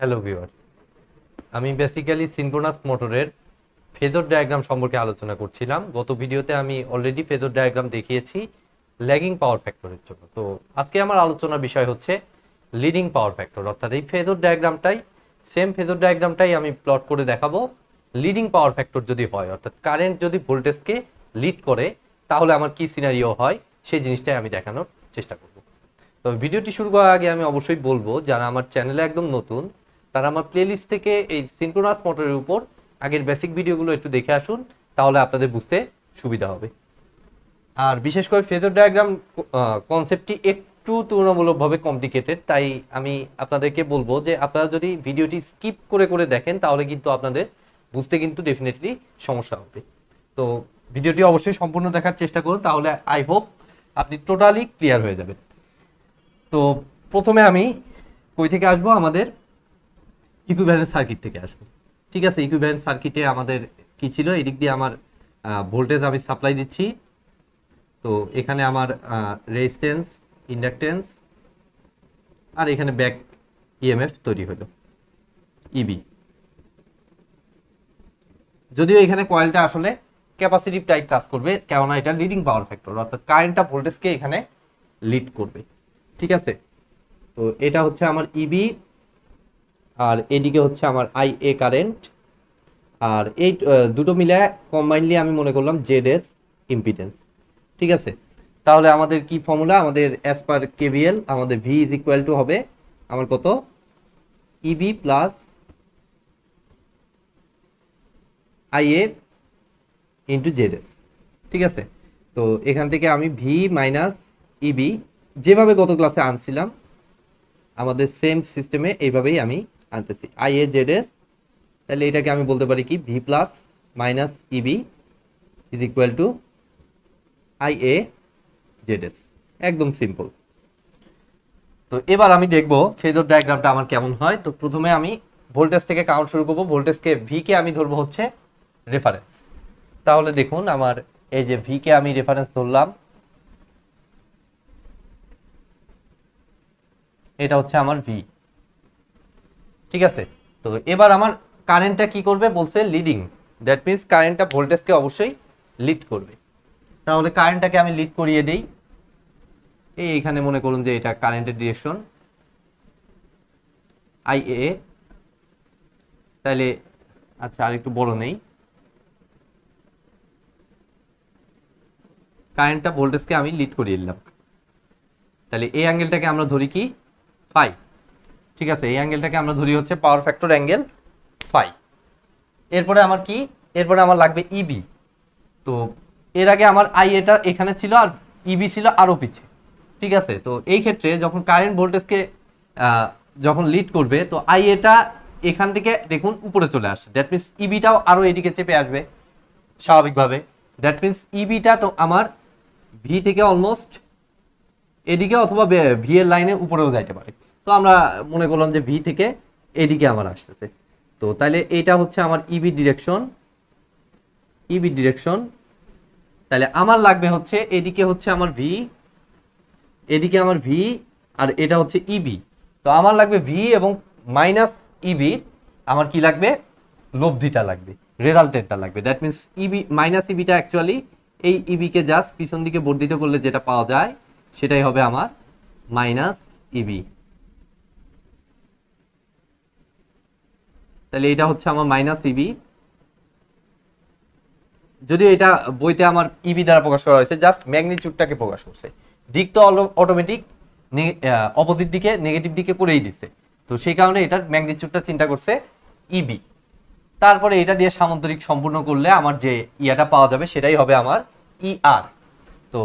hello viewers আমি basically synchronous মোটরের phasor diagram সম্পর্কে আলোচনা করছিলাম গত ভিডিওতে আমি অলরেডি ফেজর ডায়াগ্রাম দেখিয়েছি ল্যাগিং পাওয়ার ফ্যাক্টরের জন্য তো আজকে আমার আলোচনার বিষয় হচ্ছে লিডিং পাওয়ার ফ্যাক্টর অর্থাৎ এই ফেজর ডায়াগ্রামটাই সেম ফেজর ডায়াগ্রামটাই আমি প্লট করে দেখাবো লিডিং পাওয়ার ফ্যাক্টর যদি হয় অর্থাৎ কারেন্ট যদি ভোল্টেজকে লিড করে তাহলে আমার কি সিনারিও হয় সেই জিনিসটাই আমি দেখানোর চেষ্টা করব তো ভিডিওটি শুরু করার আগে আমি অবশ্যই বলবো যারা আমার চ্যানেলে একদম নতুন তারা আমার প্লেলিস্ট থেকে এই সিনক্রোনাস মোটরের উপর আগের বেসিক ভিডিওগুলো একটু দেখে আসুন তাহলে আপনাদের বুঝতে সুবিধা হবে আর বিশেষ করে ফেজর ডায়াগ্রাম কনসেপ্টটি একটু তুলনামূলকভাবে কমপ্লিকেটেড তাই আমি আপনাদেরকে বলবো যে আপনারা যদি ভিডিওটি স্কিপ করে করে দেখেন তাহলে কিন্তু আপনাদের বুঝতে কিন্তু ডেফিনেটলি সমস্যা হবে তো ভিডিওটি অবশ্যই সম্পূর্ণ দেখার চেষ্টা করুন তাহলে আই হোপ আপনি টোটালি ক্লিয়ার হয়ে যাবেন তো প্রথমে আমি কই থেকে আসবো আমাদের ইকুইভ্যালেন্ট সার্কিট থেকে আসবো ঠিক আছে ইকুইভ্যালেন্ট সার্কিটে আমাদের কি ছিল এদিক দিয়ে আমার ভোল্টেজ আমি সাপ্লাই দিচ্ছি তো এখানে আমার রেজিস্টেন্স ইন্ডাকটেন্স আর এখানে ব্যাক ইএমএফ তৈরি হলো ইবি e যদিও এখানে কয়েলটা আসলে ক্যাপাসিটিভ টাইপ কাজ করবে কেননা এটা লিডিং পাওয়ার ফ্যাক্টর অর্থাৎ কারেন্টটা ভোল্টেজকে এখানে লিড করবে ঠিক আছে তো এটা হচ্ছে আমার ইবি e আর এদিকে হচ্ছে আমার আই এ কারেন্ট আর এই দুটো মিলে কম্বাইনলি আমি মনে করলাম জেড এস ইম্পিটেন্স ঠিক আছে তাহলে আমাদের কি ফর্মুলা আমাদের অ্যাজ পার কেভিএল আমাদের ভি ইজ ইকুয়াল টু হবে আমার কত EB plus I A into Z S ঠিক আছে তো এখান থেকে আমি ভি মাইনাস ইবি যেভাবে গত ক্লাসে আনছিলাম আমাদের সেম সিস্টেমে এইভাবেই আমি আনতেছি আই এ জেড এস তাহলে এটাকে আমি বলতে পারি কি V plus minus EB is equal to I A Z S একদম সিম্পল তো এবার আমি দেখব ফেজর ডায়াগ্রামটা আমার কেমন হয় তো প্রথমে আমি ভোল্টেজ থেকে কাউন্ট শুরু করবো ভোল্টেজকে ভিকে আমি ধরবো হচ্ছে রেফারেন্স তাহলে দেখুন আমার এই যে ভিকে আমি রেফারেন্স ধরলাম এটা হচ্ছে আমার ভি ঠিক আছে তো এবার আমার কারেন্টটা কি করবে বলছে লিডিং দ্যাট মিনস কারেন্টটা ভোল্টেজকে অবশ্যই লিড করবে তাহলে কারেন্টটাকে আমি লিড করিয়ে দিই এই এখানে মনে করুন যে এটা কারেন্টের ডিরেকশন আই এ তাহলে আচ্ছা আর একটু বড় নেই কারেন্টটা ভোল্টেজকে আমি লিড করিয়ে দিলাম তাহলে এই অ্যাঙ্গেলটাকে আমরা ধরি কি ফাইভ ঠিক আছে এই অ্যাঙ্গেলটাকে আমরা ধরি হচ্ছে পাওয়ার ফ্যাক্টর অ্যাঙ্গেল ফাই এরপরে আমার কি এরপরে আমার লাগবে ইবি e তো এর আগে আমার আই এটা এখানে ছিল আর ইবি e ছিল আরও পিছে ঠিক আছে তো এই ক্ষেত্রে যখন কারেন্ট ভোল্টেজকে যখন লিড করবে তো আই এটা এখান থেকে দেখুন উপরে চলে আসছে দ্যাট মিনস ইবিটাও আরও এদিকে চেপে আসবে স্বাভাবিকভাবে দ্যাট মিনস ইবিটা তো আমার ভি থেকে অলমোস্ট এদিকে অথবা ভি এর লাইনে উপরেও যাইতে পারে তো আমরা মনে করলাম যে ভি থেকে এদিকে আমার আসতেছে তো তাহলে এটা হচ্ছে আমার ইবি ডিরেকশন ইবি ডিরেকশন তাহলে আমার লাগবে হচ্ছে এদিকে হচ্ছে আমার ভি এদিকে আমার ভি আর এটা হচ্ছে ইবি e তো আমার লাগবে ভি এবং মাইনাস ইবি e আমার কি লাগবে লব্ধিটা লাগবে রেজাল্টেডটা লাগবে দ্যাট মিনস ইবি মাইনাস ইবিটা অ্যাকচুয়ালি এই ইবিকে e জাস্ট পিছন দিকে বর্ধিত করলে যেটা পাওয়া যায় সেটাই হবে আমার মাইনাস ইবি তাহলে এটা হচ্ছে আমার মাইনাস ইবি যদি এটা বইতে আমার ইবি e দ্বারা প্রকাশ করা হয়েছে জাস্ট ম্যাগনিচিউডটাকে প্রকাশ করছে দিক তো অটোমেটিক অপোজিট দিকে নেগেটিভ দিকে পড়েই দিছে তো সেই কারণে এটার ম্যাগনিচিউডটা চিন্তা করছে ইবি e তারপরে এটা দিয়ে সামন্তরিক সম্পূর্ণ করলে আমার যে ইয়াটা পাওয়া যাবে সেটাই হবে আমার ই e আর তো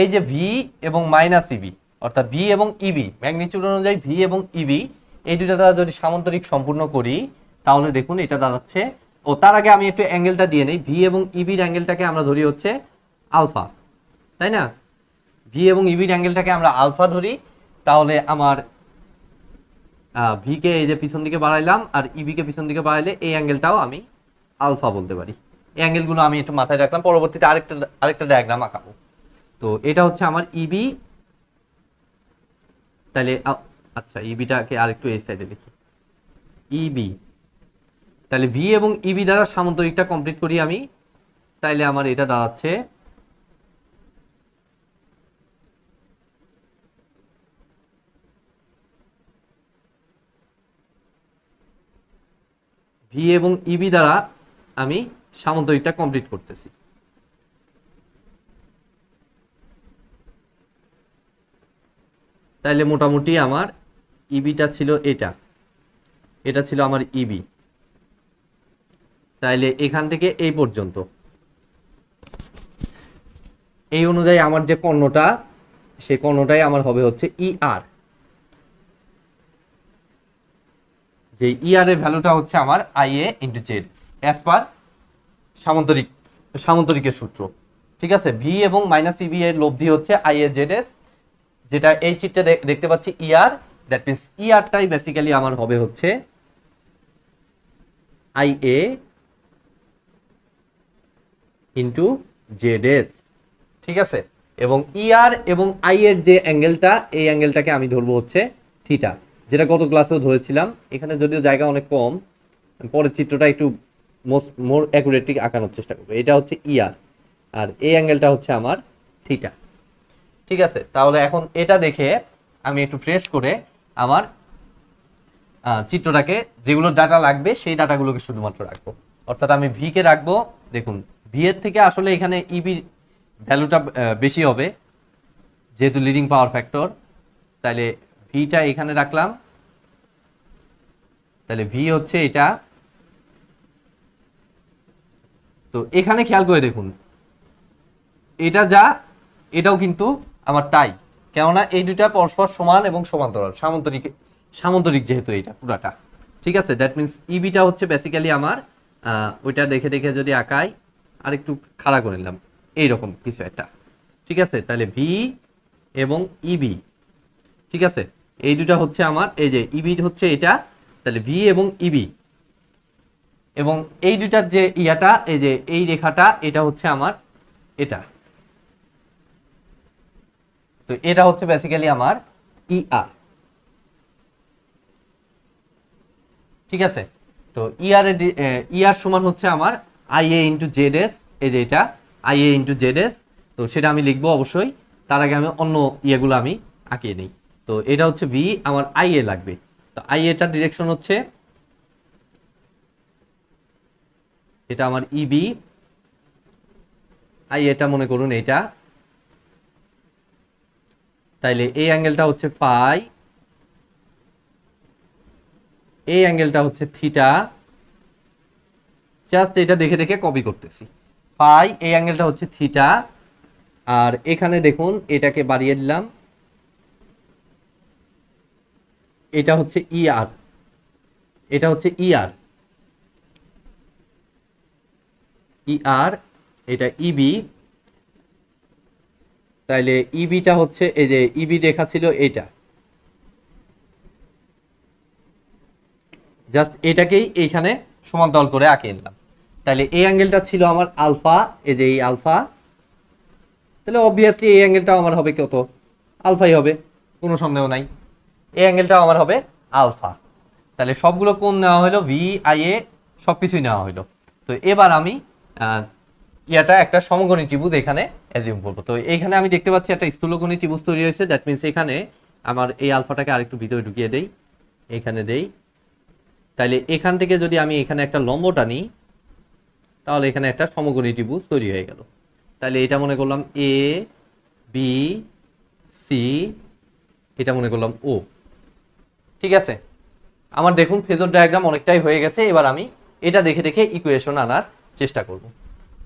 এই যে ভি এবং মাইনাস ইবি অর্থাৎ ভি এবং ইবি ম্যাগনিচিউড অনুযায়ী ভি এবং ইবি এই দুটা দ্বারা যদি সামন্তরিক সম্পূর্ণ করি তাহলে দেখুন এটা দাঁড়াচ্ছে ও তার আগে আমি একটু অ্যাঙ্গেলটা দিয়ে নিই ভি এবং ইবির e অ্যাঙ্গেলটাকে আমরা ধরি হচ্ছে আলফা তাই না ভি এবং ইবির e অ্যাঙ্গেলটাকে আমরা আলফা ধরি তাহলে আমার ভিকে এই যে পিছন দিকে বাড়াইলাম আর ইবিকে e পিছন দিকে বাড়াইলে এই অ্যাঙ্গেলটাও আমি আলফা বলতে পারি এই অ্যাঙ্গেলগুলো আমি একটু মাথায় রাখলাম পরবর্তীতে আরেকটা আরেকটা ডায়াগ্রাম আঁকাবো তো এটা হচ্ছে আমার ইবি তাহলে আচ্ছা ইবিটাকে আরেকটু এই সাইডে লিখি ইবি তাহলে ভি এবং ইবি e দ্বারা সামান্তরিকটা কমপ্লিট করি আমি তাইলে আমার এটা দাঁড়াচ্ছে ভি এবং ইবি e দ্বারা আমি সামান্তরিকটা কমপ্লিট করতেছি তাইলে মোটামুটি আমার ইবিটা e ছিল এটা এটা ছিল আমার ইবি তাইলে এখান থেকে এই পর্যন্ত এই অনুযায়ী আমার যে কর্ণটা সেই কর্ণটাই আমার হবে হচ্ছে ই e আর যে ই e আর এর ভ্যালুটা হচ্ছে আমার I A into Z as per সামান্তরিক সামান্তরিকের সূত্র ঠিক আছে ভি এবং মাইনাস ইভি e এর লব্ধি হচ্ছে আই এ জেড এস যেটা এই চিটটা দেখতে পাচ্ছি E R that means E টাই বেসিক্যালি আমার হবে হচ্ছে I A into Z S ঠিক আছে এবং ইআর e এবং আই এর যে অ্যাঙ্গেলটা এই অ্যাঙ্গেলটাকে আমি ধরবো হচ্ছে থিটা যেটা গত ক্লাসেও ধরেছিলাম এখানে যদিও জায়গা অনেক কম পরের চিত্রটা একটু মোস্ট মোর অ্যাকুরেটলি আঁকানোর চেষ্টা করবো এটা হচ্ছে ইআর e আর এই অ্যাঙ্গেলটা হচ্ছে আমার থিটা ঠিক আছে তাহলে এখন এটা দেখে আমি একটু ফ্রেশ করে আমার চিত্রটাকে যেগুলো ডাটা লাগবে সেই ডাটাগুলোকে শুধুমাত্র রাখবো অর্থাৎ আমি ভিকে রাখবো দেখুন বিয়ের থেকে আসলে এখানে ইবির e ভ্যালুটা বেশি হবে যেহেতু লিডিং পাওয়ার ফ্যাক্টর তাহলে ভিটা এখানে রাখলাম তাহলে ভি হচ্ছে এটা তো এখানে খেয়াল করে দেখুন এটা যা এটাও কিন্তু আমার তাই কেননা এই দুইটা পরস্পর সমান এবং সমান্তরাল সামন্তরিক সামান্তরিক যেহেতু এটা পুরাটা ঠিক আছে দ্যাট মিনস ইবিটা হচ্ছে বেসিক্যালি আমার ওইটা দেখে দেখে যদি আঁকাই আর একটু খাড়া করে নিলাম এইরকম কিছু একটা ঠিক আছে তাহলে ভি এবং ইবি e ঠিক আছে এই দুটা হচ্ছে আমার এই যে ইবি e হচ্ছে এটা তাহলে ভি এবং ইবি e এবং এই দুটার যে ইয়াটা এই যে এই রেখাটা এটা হচ্ছে আমার এটা তো এটা হচ্ছে বেসিক্যালি আমার ইআর ঠিক আছে তো ইআর এর ইআর সমান হচ্ছে আমার I A into Z S এই যে এটা আই ইন্টু জেড এস তো সেটা আমি লিখবো অবশ্যই তার আগে আমি অন্য ইয়েগুলো আমি আঁকিয়ে নিই তো এটা হচ্ছে ভি আমার আই লাগবে তো আই এটার ডিরেকশন হচ্ছে এটা আমার ইবি আই এটা মনে করুন এটা তাইলে এই অ্যাঙ্গেলটা হচ্ছে ফাই এই অ্যাঙ্গেলটা হচ্ছে থিটা জাস্ট এটা দেখে দেখে কপি করতেছি ফাই এই অ্যাঙ্গেলটা হচ্ছে থিটা আর এখানে দেখুন এটাকে বাড়িয়ে দিলাম এটা হচ্ছে ইআর e এটা হচ্ছে ইআর e ইআর e এটা ইবি তাইলে ইবিটা হচ্ছে এই যে ইবি রেখা ছিল এটা জাস্ট এটাকেই এইখানে দল করে আঁকে নিলাম তাহলে এই অ্যাঙ্গেলটা ছিল আমার আলফা এই যে এই আলফা তাহলে অবভিয়াসলি এই অ্যাঙ্গেলটাও আমার হবে কত আলফাই হবে কোনো সন্দেহ নাই এই অ্যাঙ্গেলটাও আমার হবে আলফা তাহলে সবগুলো কোন নেওয়া হলো ভি আই এ সব কিছুই নেওয়া হলো তো এবার আমি ইয়াটা একটা সমগণী ত্রিভুজ এখানে অ্যাজিউম করবো তো এইখানে আমি দেখতে পাচ্ছি একটা স্থূলগণী ত্রিভুজ তৈরি হয়েছে দ্যাট মিনস এখানে আমার এই আলফাটাকে আরেকটু ভিতরে ঢুকিয়ে দেই এখানে দেই তাহলে এখান থেকে যদি আমি এখানে একটা লম্ব টানি তাহলে এখানে একটা সমকোণী ত্রিভুজ তৈরি হয়ে গেল তাহলে এটা মনে করলাম এ বি সি এটা মনে করলাম ও ঠিক আছে আমার দেখুন ফেজর ডায়াগ্রাম অনেকটাই হয়ে গেছে এবার আমি এটা দেখে দেখে ইকুয়েশন আনার চেষ্টা করব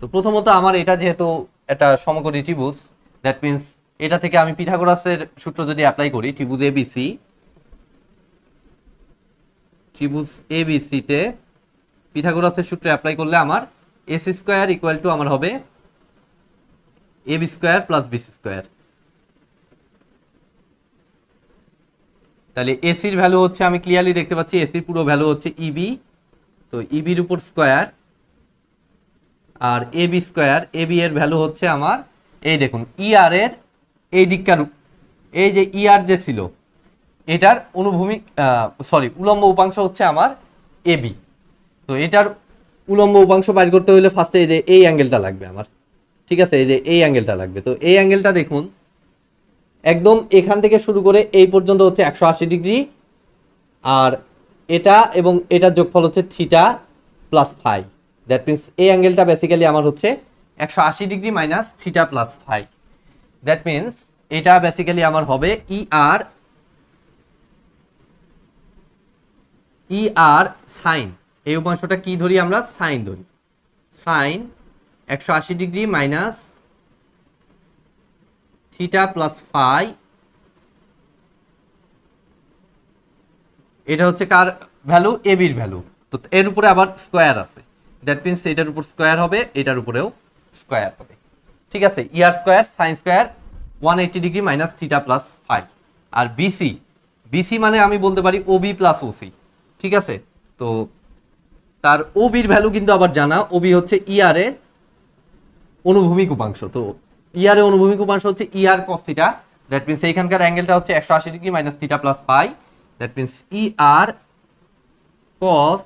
তো প্রথমত আমার এটা যেহেতু একটা সমকোণী ত্রিভুজ দ্যাট মিন্স এটা থেকে আমি পিঠাগোড়াসের সূত্র যদি অ্যাপ্লাই করি ত্রিভুজ সি ত্রিভুজ এ বি সিতে পিথাগোরাসের সূত্রে অ্যাপ্লাই করলে আমার এস স্কোয়ার ইকুয়াল টু আমার হবে A B square plus B square তাহলে এসির ভ্যালু হচ্ছে আমি ক্লিয়ারলি দেখতে পাচ্ছি এসির পুরো ভ্যালু হচ্ছে ইবি e তো ইবির e উপর স্কোয়ার আর A B square A B এর ভ্যালু হচ্ছে আমার এই দেখুন ইআর e এর এই দিককার এই যে ইআর যে ছিল এটার অনুভূমিক সরি উলম্ব উপাংশ হচ্ছে আমার এ বি তো এটার উলম্ব উপাংশ বাইর করতে হলে ফার্স্টে এই যে এই অ্যাঙ্গেলটা লাগবে আমার ঠিক আছে এই যে এই অ্যাঙ্গেলটা লাগবে তো এই অ্যাঙ্গেলটা দেখুন একদম এখান থেকে শুরু করে এই পর্যন্ত হচ্ছে একশো আশি ডিগ্রি আর এটা এবং এটার যোগফল হচ্ছে theta plus phi that means এই অ্যাঙ্গেলটা বেসিক্যালি আমার হচ্ছে একশো আশি degree minus theta plus phi that means এটা বেসিক্যালি আমার হবে ই e আর ই আর সাইন এই উপাংশটা কি ধরি আমরা সাইন ধরি সাইন একশো আশি degree minus theta plus phi এটা হচ্ছে কার ভ্যালু এ বির ভ্যালু তো এর উপরে আবার স্কোয়ার আছে দ্যাট মিনস এটার উপর স্কোয়ার হবে এটার উপরেও স্কোয়ার হবে ঠিক আছে ER square sine square one eighty degree minus theta plus five আর বিসি বিসি মানে আমি বলতে পারি O B plus O C ঠিক আছে তো তার ওবির ভ্যালু কিন্তু আবার জানা ওবি হচ্ছে ইয়ারে e অনুভূমিক উপাংশ তো ইয়ারে e অনুভূমিক উপাংশ হচ্ছে ইয়ার কস দ্যাট মিনস এইখানকার অ্যাঙ্গেলটা হচ্ছে একশো আশি degree minus theta plus phi that means E R cos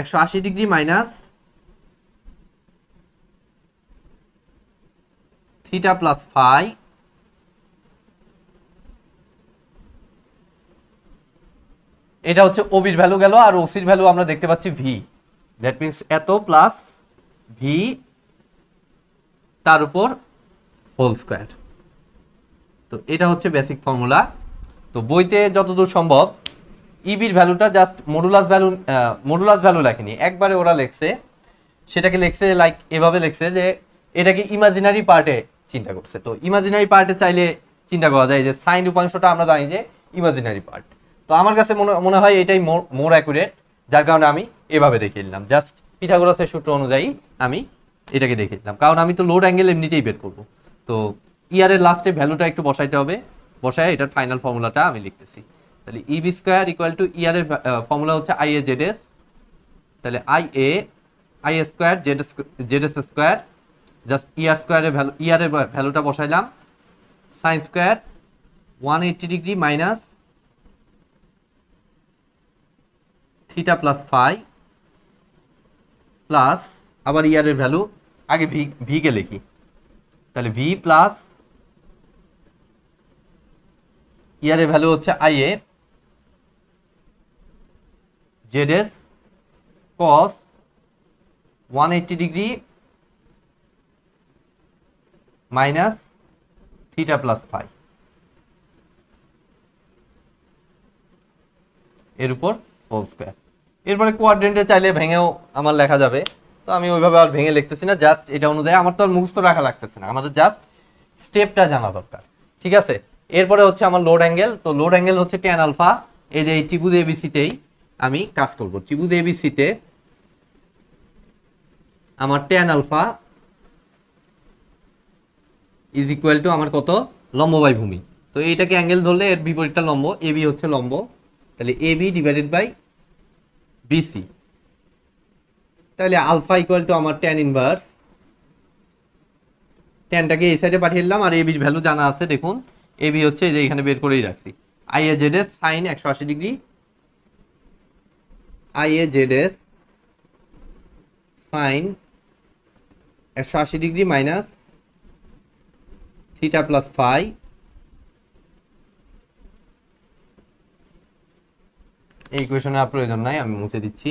একশো আশি degree minus theta plus phi এটা হচ্ছে ওবির ভ্যালু গেল আর ওসির ভ্যালু আমরা দেখতে পাচ্ছি ভি দ্যাট মিনস এত প্লাস ভি তার উপর হোল স্কোয়ার তো এটা হচ্ছে বেসিক ফর্মুলা তো বইতে যতদূর সম্ভব ইবির e ভ্যালুটা just modulus value modulus value লেখেনি একবারে ওরা লেখছে সেটাকে লেখছে লাইক এভাবে লেখছে যে এটাকে ইমাজিনারি পার্টে চিন্তা করছে তো ইমাজিনারি পার্টে চাইলে চিন্তা করা যায় যে সাইন উপাংশটা আমরা জানি যে ইমাজিনারি পার্ট তো আমার কাছে মনে হয় এটাই মোর অ্যাকুরেট যার কারণে আমি এভাবে দেখে নিলাম জাস্ট পিথাগোরাসের সূত্র অনুযায়ী আমি এটাকে দেখে নিলাম কারণ আমি তো লোড অ্যাঙ্গেল এমনিতেই বের করব তো ইয়ারের লাস্টে ভ্যালুটা একটু বসাইতে হবে বসায় এটার ফাইনাল ফর্মুলাটা আমি লিখতেছি তাহলে E B square equal to ইয়ারের ফর্মুলা হচ্ছে আই এ জেড এস তাহলে I A I A square Z S Z S square just ER স্কোয়ারের ভ্যালু ইয়ারের ভ্যালুটা বসাইলাম sine square one eighty degree minus theta plus phi plus আবার ইয়ারের value আগে ভি ভিকে লিখি তাহলে ভি প্লাস ইয়ারের ভ্যালু হচ্ছে I A Z S cos one eighty degree minus theta plus phi এর উপর হোল স্কোয়ার এরপরে কোয়ারডেন্টে চাইলে ভেঙেও আমার লেখা যাবে তো আমি ওইভাবে আর ভেঙে লিখতেছি না জাস্ট এটা অনুযায়ী আমার তো আর মুখস্থ রাখা লাগতেছে না আমাদের জাস্ট স্টেপটা জানা দরকার ঠিক আছে এরপরে হচ্ছে আমার লোড অ্যাঙ্গেল তো লোড অ্যাঙ্গেল হচ্ছে টেন আলফা এই যে এই ত্রিভুজ এবিসিতেই আমি কাজ করব ত্রিভুজ এবিসিতে আমার tan alpha is equal to আমার কত লম্বাই ভূমি তো এইটাকে অ্যাঙ্গেল ধরলে এর বিপরীতটা লম্ব এবি হচ্ছে লম্ব তাহলে এবি ডিভাইডেড বাই বিসি তাহলে আলফা ইকুয়াল টু আমার ট্যান ইনভার্স ট্যানটাকে এই সাইডে পাঠিয়ে দিলাম আর এবির ভ্যালু জানা আছে দেখুন এবি হচ্ছে যে এখানে বের করেই রাখছি I A Z S sine একশো আশি degree I A Z S sine একশো আশি degree minus theta plus five এই ইকুয়েশনের আর প্রয়োজন নাই আমি মুছে দিচ্ছি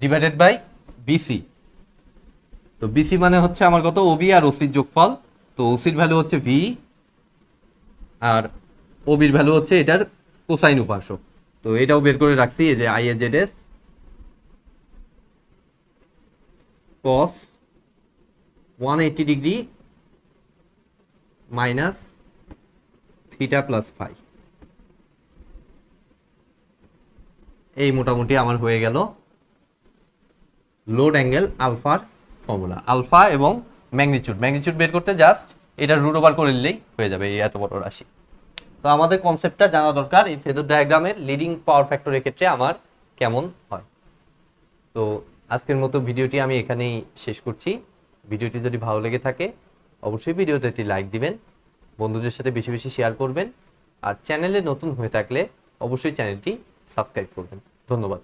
ডিভাইডেড বাই বিসি তো বিসি মানে হচ্ছে আমার কত ওবি আর ওসির যোগফল তো ওসির ভ্যালু হচ্ছে ভি আর ওবির ভ্যালু হচ্ছে এটার কোসাইন উপাংশ তো এটাও বের করে রাখছি এই যে I A Z S cos one eighty degree minus theta plus phi এই মোটামুটি আমার হয়ে গেল লোড অ্যাঙ্গেল আলফার ফর্মুলা আলফা এবং ম্যাগনিচিউড ম্যাগনিচিউড বের করতে জাস্ট এটা রুট ওভার করে নিলেই হয়ে যাবে এই এত বড় রাশি তো আমাদের কনসেপ্টটা জানা দরকার এই ফেদর ডায়াগ্রামের লিডিং পাওয়ার ফ্যাক্টরের ক্ষেত্রে আমার কেমন হয় তো আজকের মতো ভিডিওটি আমি এখানেই শেষ করছি ভিডিওটি যদি ভালো লেগে থাকে অবশ্যই ভিডিওতে একটি লাইক দিবেন বন্ধুদের সাথে বেশি বেশি শেয়ার করবেন আর চ্যানেলে নতুন হয়ে থাকলে অবশ্যই চ্যানেলটি সাবস্ক্রাইব করবেন ধন্যবাদ